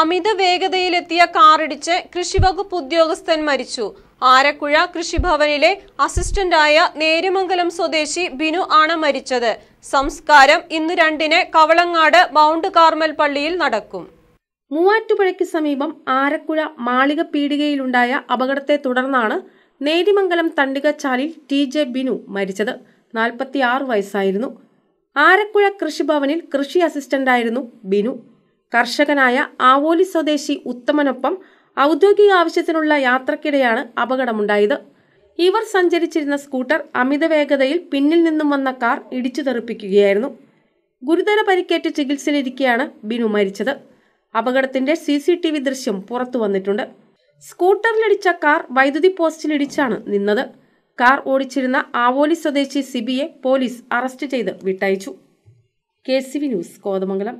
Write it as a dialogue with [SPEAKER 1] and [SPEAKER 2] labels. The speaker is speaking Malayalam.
[SPEAKER 1] അമിത വേഗതയിലെത്തിയ കാറിടിച്ച് കൃഷിവകുപ്പ് ഉദ്യോഗസ്ഥൻ മരിച്ചു ആരക്കുഴ കൃഷിഭവനിലെ അസിസ്റ്റന്റായ നേര്യമംഗലം സ്വദേശി ബിനു ആണ് മരിച്ചത് സംസ്കാരം ഇന്ന് രണ്ടിന് കവളങ്ങാട് മൗണ്ട് കാർമൽ പള്ളിയിൽ നടക്കും
[SPEAKER 2] മൂവാറ്റുപുഴയ്ക്ക് സമീപം ആരക്കുഴ മാളിക പീടികയിലുണ്ടായ അപകടത്തെ തുടർന്നാണ് നേരിമംഗലം തണ്ടികച്ചാലിൽ ടി ജെ ബിനു മരിച്ചത് നാൽപ്പത്തിയാറ് വയസ്സായിരുന്നു ആരക്കുഴ കൃഷിഭവനിൽ കൃഷി അസിസ്റ്റന്റായിരുന്നു ബിനു കർഷകനായ ആവോലി സ്വദേശി ഉത്തമനൊപ്പം ഔദ്യോഗിക ആവശ്യത്തിനുള്ള യാത്രക്കിടെയാണ് അപകടമുണ്ടായത് ഇവർ സഞ്ചരിച്ചിരുന്ന സ്കൂട്ടർ അമിത വേഗതയിൽ പിന്നിൽ നിന്നും വന്ന കാർ ഇടിച്ചു തെറിപ്പിക്കുകയായിരുന്നു ഗുരുതര പരിക്കേറ്റ് ചികിത്സയിലിരിക്കെയാണ് ബിനു മരിച്ചത് അപകടത്തിന്റെ സി സി ടി വി ദൃശ്യം പുറത്തു വന്നിട്ടുണ്ട് സ്കൂട്ടറിലിടിച്ച കാർ വൈദ്യുതി പോസ്റ്റിലിടിച്ചാണ് നിന്നത് കാർ ഓടിച്ചിരുന്ന ആവോലി സ്വദേശി സിബിയെ പോലീസ് അറസ്റ്റ് ചെയ്ത് വിട്ടയച്ചു K C V News Kothamangalam